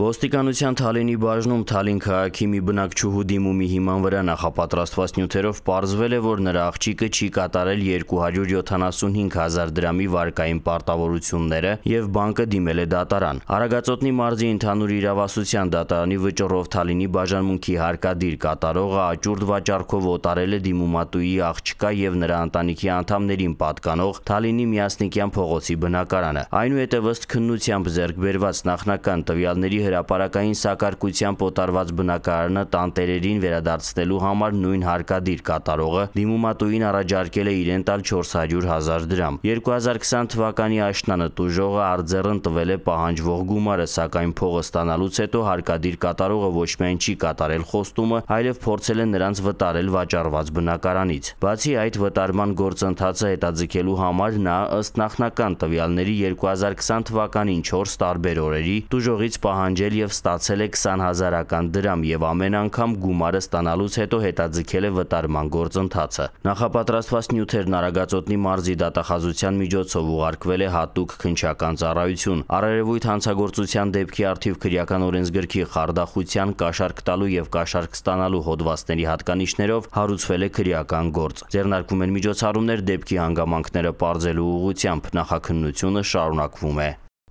Ոստիկանության Թալինի բաժնում Թալին քաղաքի մի բնակչուհու դիմումի հիման վրա նախապատրաստված նյութերով պարզվել է, որ նրա աղջիկը չի կատարել 275000 դրամի վարկային պարտավորությունները եւ բանկը դիմել է դատարան։ Արագածոտնի մարզի ընդհանուր իրավասության դատարանի վճռով Թալինի բաժանմունքի հարկադիր կատարողը աճուրդ վաճառքով օտարել է դիմումատուի աղջկա եւ նրա ընտանիքի անդամներին պատկանող Թալինի Միասնիկյան փողոցի բնակարանը։ Այնուհետև ըստ քննությամբ ձեռք բերված նախնական տվյալների հրապարակային սակարկության պոտարված բնակարանը տանտերերին վերադարձնելու համար նույն հարկադիր կատարողը դիմումատուին առաջարկել է իրեն տալ 400 հազար դրամ։ 2020 թվականի աշնանը տուժողը արձերն տվել է պահանջվող գումարը, սակայն փողը ստանալուց հետո հարկադիր կատարողը ոչ միայն չի կատարել խոստումը, այլև փորձել է նրանց վտարել վաճառված բնակարանից։ Բացի այդ վտարման գործընթացը հետաձգելու համար նա ըստ նախնական տվյալների 2020 թվականին 4 տարբեր օրերի տուժողից պահանջ պահանջել եւ ստացել է 20 հազարական դրամ եւ ամեն անգամ գումարը ստանալուց հետո հետաձգել է վտարման գործընթացը։ Նախապատրաստված նյութերն Արագածոտնի մարզի դատախազության միջոցով ուղարկվել է հատուկ քնչական ծառայություն։ Արարևույթ հանցագործության դեպքի արդիվ քրեական օրենսգրքի խարդախության կաշառք տալու եւ կաշառք ստանալու հոդվածների հատկանիշներով հարուցվել է քրեական գործ։ Ձեռնարկվում են միջոցառումներ դեպքի հանգամանքները բարձելու ուղությամբ նախաքննությունը շարունակվում է։